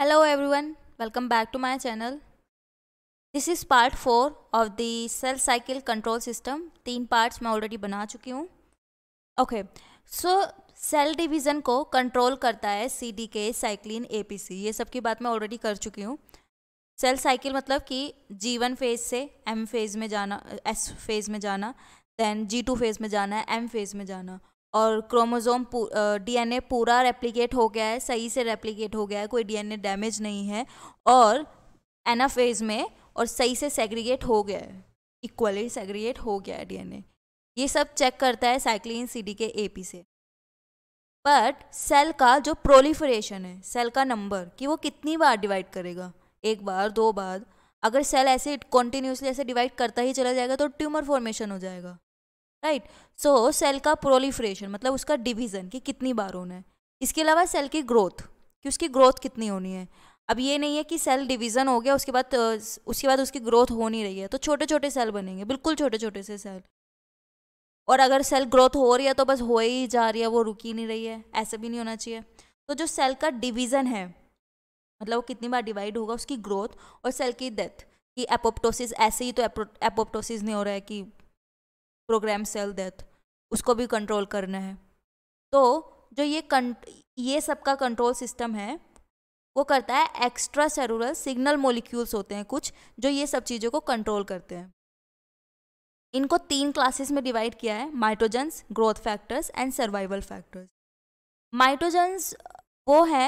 Hello everyone, welcome back to my channel. This is part 4 of the cell cycle control system. तीन parts मैं already बना चुकी हूँ Okay, so cell division को control करता है CDK, cyclin, APC. ये सब की बात मैं already कर चुकी हूँ सेल साइकिल मतलब कि जी वन फेज से एम फेज में जाना एस फेज में जाना देन जी टू फेज में जाना है एम फेज में जाना और क्रोमोज़ोम डीएनए पूरा रेप्लिकेट हो गया है सही से रेप्लिकेट हो गया है कोई डीएनए डैमेज नहीं है और एनाफेज में और सही से सेग्रीगेट हो गया है इक्वली सेग्रीगेट हो गया है डीएनए ये सब चेक करता है साइक्लिन सी के एपी से बट सेल का जो प्रोलीफरेशन है सेल का नंबर कि वो कितनी बार डिवाइड करेगा एक बार दो बार अगर सेल ऐसे कंटिन्यूसली ऐसे डिवाइड करता ही चला जाएगा तो ट्यूमर फॉर्मेशन हो जाएगा राइट सो सेल का प्रोलीफ्रेशन मतलब उसका डिवीज़न कि कितनी बार होना है इसके अलावा सेल की ग्रोथ कि उसकी ग्रोथ कितनी होनी है अब ये नहीं है कि सेल डिवीज़न हो गया उसके बाद उसके बाद उसकी ग्रोथ हो नहीं रही है तो छोटे छोटे सेल बनेंगे बिल्कुल छोटे छोटे से सेल और अगर सेल ग्रोथ हो रही है तो बस हो ही जा रही है वो रुकी नहीं रही है ऐसे भी नहीं होना चाहिए तो जो सेल का डिवीज़न है मतलब वो कितनी बार डिवाइड होगा उसकी ग्रोथ और सेल की डेथ कि एपोप्टोसिस ऐसे ही तो एपोप्टोसिस नहीं हो रहा है कि प्रोग्राम सेल डेथ उसको भी कंट्रोल करना है तो जो ये कंट ये सब का कंट्रोल सिस्टम है वो करता है एक्स्ट्रा सेलुलर सिग्नल मोलिक्यूल्स होते हैं कुछ जो ये सब चीज़ों को कंट्रोल करते हैं इनको तीन क्लासेस में डिवाइड किया है mitogens growth factors and survival factors mitogens वो है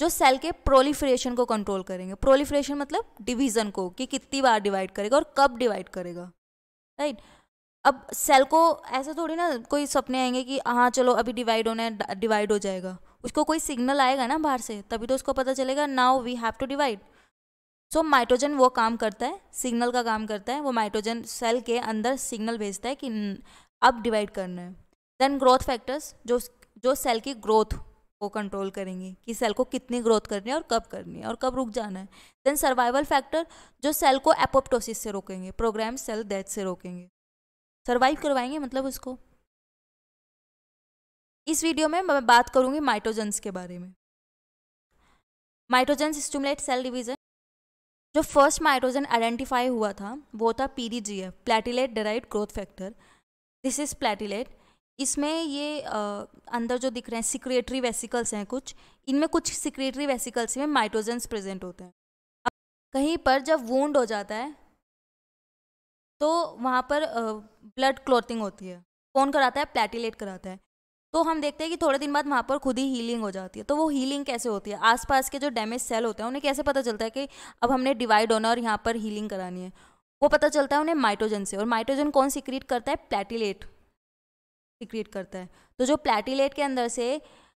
जो सेल के प्रोलिफ्रेशन को कंट्रोल करेंगे प्रोलिफ्रेशन मतलब डिवीजन को कि कितनी बार डिवाइड करेगा और कब डिवाइड करेगा राइट right? अब सेल को ऐसे थोड़ी ना कोई सपने आएंगे कि हाँ चलो अभी डिवाइड होना है डिवाइड हो जाएगा उसको कोई सिग्नल आएगा ना बाहर से तभी तो उसको पता चलेगा now we have to divide so mitogen वो काम करता है सिग्नल का काम करता है वो माइट्रोजन सेल के अंदर सिग्नल भेजता है कि अब डिवाइड करना है देन ग्रोथ फैक्टर्स जो जो सेल की ग्रोथ को कंट्रोल करेंगे कि सेल को कितनी ग्रोथ करनी है और कब करनी है और कब रुक जाना है देन सर्वाइवल फैक्टर जो सेल को एपोप्टोसिस से रोकेंगे प्रोग्राम सेल डेथ से रोकेंगे सर्वाइव करवाएंगे मतलब उसको इस वीडियो में मैं बात करूंगी माइटोजेंस के बारे में माइटोजेंस स्टूमुलेट सेल डिवीजन जो फर्स्ट माइटोजन आइडेंटिफाई हुआ था वो था PDGF platelet derived growth factor this is platelet इसमें ये आ, अंदर जो दिख रहे हैं सिक्रेटरी वेसिकल्स हैं कुछ इनमें कुछ सिक्रेटरी वेसिकल्स में माइटोजेंस प्रेजेंट होते हैं कहीं पर जब वूंड हो जाता है तो वहाँ पर ब्लड क्लोथिंग होती है कौन कराता है प्लेटिलेट कराता है तो हम देखते हैं कि थोड़े दिन बाद वहाँ पर खुद ही हीलिंग हो जाती है तो वो हीलिंग कैसे होती है आसपास के जो डैमेज सेल होते हैं उन्हें कैसे पता चलता है कि अब हमने डिवाइड होना और यहाँ पर हीलिंग करानी है वो पता चलता है उन्हें माइट्रोजन से और माइट्रोजन कौन सिक्रिएट करता है प्लेटिलेट सिक्रिएट करता है तो जो प्लेटिलेट के अंदर से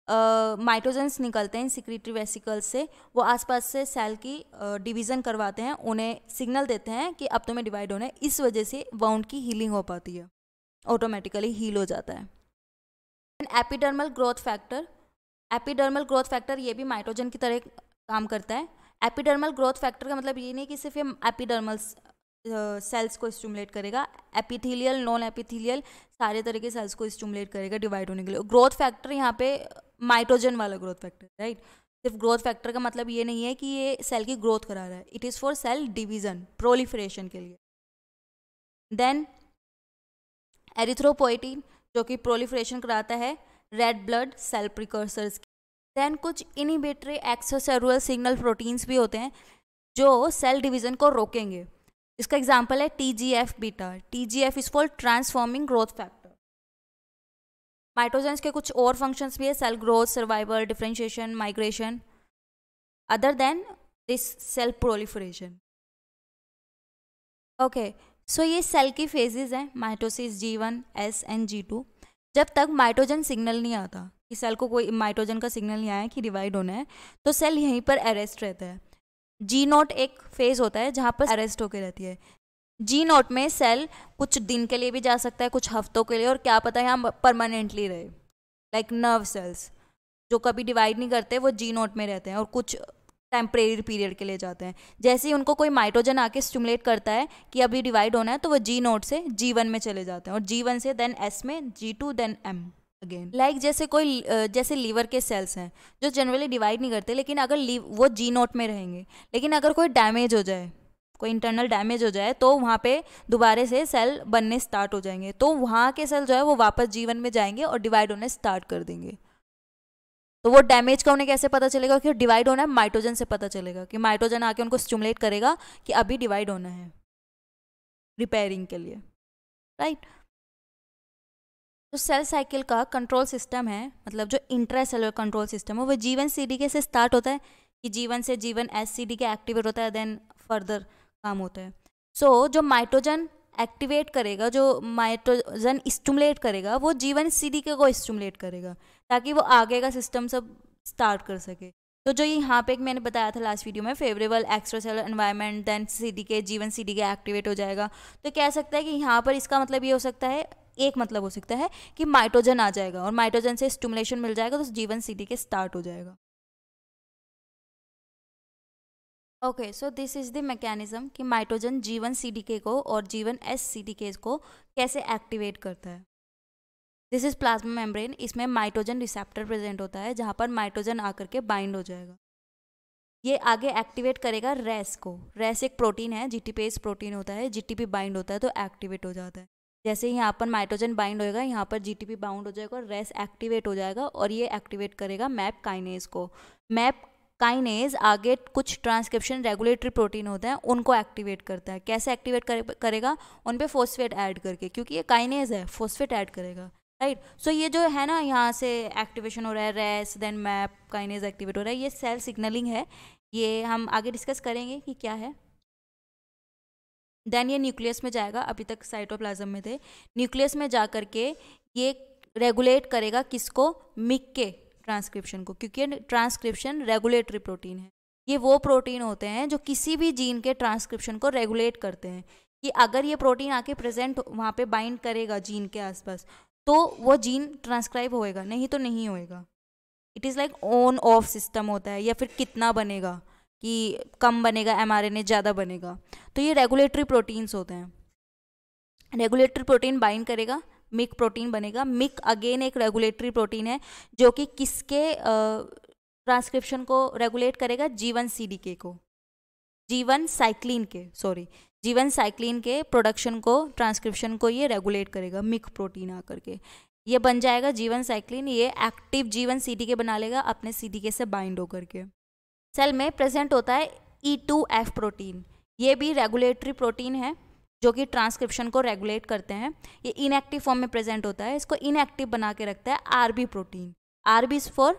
uh, निकलते हैं सिक्रेटरी वेसिकल से वो आसपास से सेल की डिवीज़न करवाते हैं उन्हें सिग्नल देते हैं कि अब तुम्हें तो डिवाइड होने इस वजह से वाउंड की हीलिंग हो पाती है ऑटोमेटिकली हील हो जाता है and epidermal growth factor epidermal growth factor ये भी माइट्रोजन की तरह काम करता है एपिडर्मल ग्रोथ फैक्टर का मतलब ये नहीं कि सिर्फ ये एपिडर्मल सेल्स को स्टूमुलेट करेगा एपिथीलियल नॉन एपिथीलियल सारे तरह के सेल्स को स्टूमुलेट करेगा डिवाइड होने के लिए ग्रोथ फैक्टर यहाँ पे माइट्रोजन वाला ग्रोथ फैक्टर राइट सिर्फ ग्रोथ फैक्टर का मतलब ये नहीं है कि ये सेल की ग्रोथ करा रहा है it is for cell division proliferation के लिए देन एरिथ्रोपोइटिन जो कि प्रोलिफरेशन कराता है red blood cell precursors then कुछ इनिबेटरी एक्सोसेरुअल सिग्नल प्रोटीन्स भी होते हैं जो सेल डिवीजन को रोकेंगे इसका एग्जाम्पल है T G F beta T G F is for transforming growth factor mitogens के कुछ और फंक्शंस भी है cell growth survival differentiation migration other than this cell proliferation okay so ये सेल की फेजेस हैं mitosis G one S and G two जब तक माइटोजन सिग्नल नहीं आता कि सेल को कोई माइटोजन का सिग्नल नहीं आया कि डिवाइड होना है तो सेल यहीं पर अरेस्ट रहता है जी नॉट एक फेज होता है जहाँ पर अरेस्ट होकर रहती है जी नोट में सेल कुछ दिन के लिए भी जा सकता है कुछ हफ्तों के लिए और क्या पता है हम परमानेंटली रहे लाइक नर्व सेल्स जो कभी डिवाइड नहीं करते वो जी नोट में रहते हैं और कुछ टेम्परेरी पीरियड के लिए जाते हैं जैसे ही उनको कोई माइट्रोजन आके स्टिमुलेट करता है कि अभी डिवाइड होना है तो वो जी नोट से जी वन में चले जाते हैं और जी वन से देन एस में G two then M again like जैसे कोई जैसे लीवर के सेल्स हैं जो जनरली डिवाइड नहीं करते लेकिन अगर लीव वो जी नोट में रहेंगे लेकिन अगर कोई डैमेज हो जाए कोई इंटरनल डैमेज हो जाए तो वहाँ पे दोबारे से सेल बनने स्टार्ट हो जाएंगे तो वहाँ के सेल जो है वो वापस जीवन में जाएंगे और डिवाइड होने स्टार्ट कर देंगे तो वो डैमेज का उन्हें कैसे पता चलेगा कि डिवाइड होना है माइट्रोजन से पता चलेगा कि माइट्रोजन आके उनको स्टिमुलेट करेगा कि अभी डिवाइड होना है रिपेयरिंग के लिए राइट जो सेल साइकिल का कंट्रोल सिस्टम है मतलब जो इंट्रा सेलर कंट्रोल सिस्टम है वो जीवन सी डी के से स्टार्ट होता है कि जीवन से जीवन एस सी डी के एक्टिवेट होता है देन फर्दर काम होता है सो so, जो माइट्रोजन एक्टिवेट करेगा जो माइट्रोजन स्टमुलेट करेगा वो जीवन सीडीके को स्टमुलेट करेगा ताकि वो आगे का सिस्टम सब स्टार्ट कर सके तो जो यहाँ पे एक मैंने बताया था लास्ट वीडियो में favourable extracellular environment then CDK G one CDK activate हो जाएगा तो कह सकता है कि यहाँ पर इसका मतलब ये हो सकता है एक मतलब हो सकता है कि माइट्रोजन आ जाएगा और माइट्रोजन से स्टमुलेशन मिल जाएगा तो जीवन सीडीके स्टार्ट हो जाएगा okay so this is the mechanism कि माइट्रोजन जीवन सी को और जीवन एस सी को कैसे एक्टिवेट करता है दिस इज़ प्लाज्मा मेम्ब्रेन इसमें माइट्रोजन रिसेप्टर प्रेजेंट होता है जहाँ पर माइट्रोजन आकर के बाइंड हो जाएगा ये आगे एक्टिवेट करेगा रेस को रेस एक प्रोटीन है जी प्रोटीन होता है जी बाइंड होता है तो एक्टिवेट हो जाता है जैसे यहाँ पर माइट्रोजन बाइंड होएगा यहाँ पर जी बाउंड हो जाएगा और रेस एक्टिवेट हो जाएगा और ये एक्टिवेट करेगा मैप काइनेज को मैप काइनेज आगे कुछ ट्रांसक्रिप्शन रेगुलेटरी प्रोटीन होते हैं उनको एक्टिवेट करता है कैसे एक्टिवेट करे, करेगा उन पर फोस्फेट ऐड करके क्योंकि ये काइनेज है फोस्फेट ऐड करेगा राइट right. सो so, ये जो है ना यहाँ से एक्टिवेशन हो रहा है Ras then MAP kinase activate हो रहा है ये सेल सिग्नलिंग है ये हम आगे डिस्कस करेंगे कि क्या है देन ये न्यूक्लियस में जाएगा अभी तक साइटोप्लाज्म में थे न्यूक्लियस में जा करके ये रेगुलेट करेगा किसको मिक के ट्रांसक्रिप्शन को क्योंकि ट्रांसक्रिप्शन रेगुलेटरी प्रोटीन है ये वो प्रोटीन होते हैं जो किसी भी जीन के ट्रांसक्रिप्शन को रेगुलेट करते हैं कि अगर ये प्रोटीन आके प्रेजेंट वहाँ पे बाइंड करेगा जीन के आसपास तो वो जीन ट्रांसक्राइब होएगा नहीं तो नहीं होएगा it is like on off system होता है या फिर कितना बनेगा कि कम बनेगा एम ज़्यादा बनेगा तो ये रेगुलेटरी प्रोटीन्स होते हैं रेगुलेटरी प्रोटीन बाइंड करेगा मिक प्रोटीन बनेगा मिक अगेन एक रेगुलेटरी प्रोटीन है जो कि किसके ट्रांसक्रिप्शन को रेगुलेट करेगा जीवन सीडीके को जीवन साइक्लिन के सॉरी जीवन साइक्लिन के प्रोडक्शन को ट्रांसक्रिप्शन को ये रेगुलेट करेगा मिक प्रोटीन आकर के ये बन जाएगा जीवन साइक्लिन ये एक्टिव जीवन सी के बना लेगा अपने सी से बाइंड होकर के सेल में प्रेजेंट होता है ई टू एफ प्रोटीन ये भी रेगुलेटरी प्रोटीन है जो कि ट्रांसक्रिप्शन को रेगुलेट करते हैं ये इनएक्टिव फॉर्म में प्रेजेंट होता है इसको इनएक्टिव बना के रखता है RB protein R is for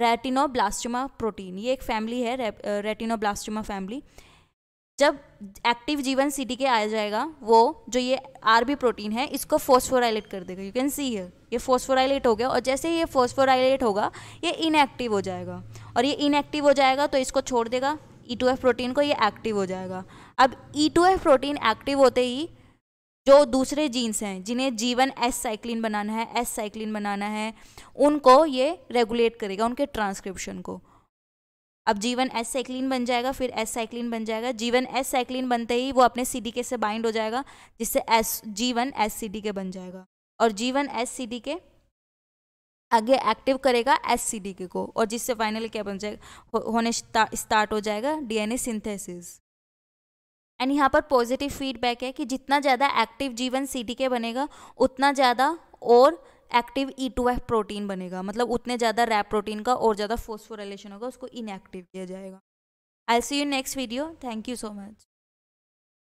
retinoblastoma protein ये एक फैमिली है रे, रेटिनोब्लास्टोमा फैमिली जब एक्टिव जीवन सी के आ जाएगा वो जो ये आरबी प्रोटीन है इसको फोस्फोराइलेट कर देगा यू कैन सी हियर ये फोस्फोराइलेट हो गया और जैसे ही ये फोस्फोराइलेट होगा ये इनएक्टिव हो जाएगा और ये इनएक्टिव हो जाएगा तो इसको छोड़ देगा ई टू एफ प्रोटीन को ये एक्टिव हो जाएगा अब E two F protein active होते ही जो दूसरे जीन्स हैं जिन्हें जीवन एस साइक्लिन बनाना है एस साइक्लिन बनाना है उनको ये रेगुलेट करेगा उनके ट्रांसक्रिप्शन को अब जीवन एस साइक्लिन बन जाएगा फिर एस साइक्लिन बन जाएगा जीवन एस साइक्लिन बनते ही वो अपने सी डी के से बाइंड हो जाएगा जिससे एस जीवन एस सी डी के बन जाएगा और जीवन एस सी डी के आगे एक्टिव करेगा एस सी डी के को और जिससे फाइनली क्या बन जाएगा हो, होने स्टार्ट हो जाएगा D N A synthesis and यहाँ पर पॉजिटिव फीडबैक है कि जितना ज़्यादा एक्टिव जीवन सी के बनेगा उतना ज़्यादा और active E two F protein बनेगा मतलब उतने ज़्यादा रैप प्रोटीन का और ज़्यादा फोस्फोरेलेशन होगा उसको इनएक्टिव किया जाएगा I see you next video thank you so much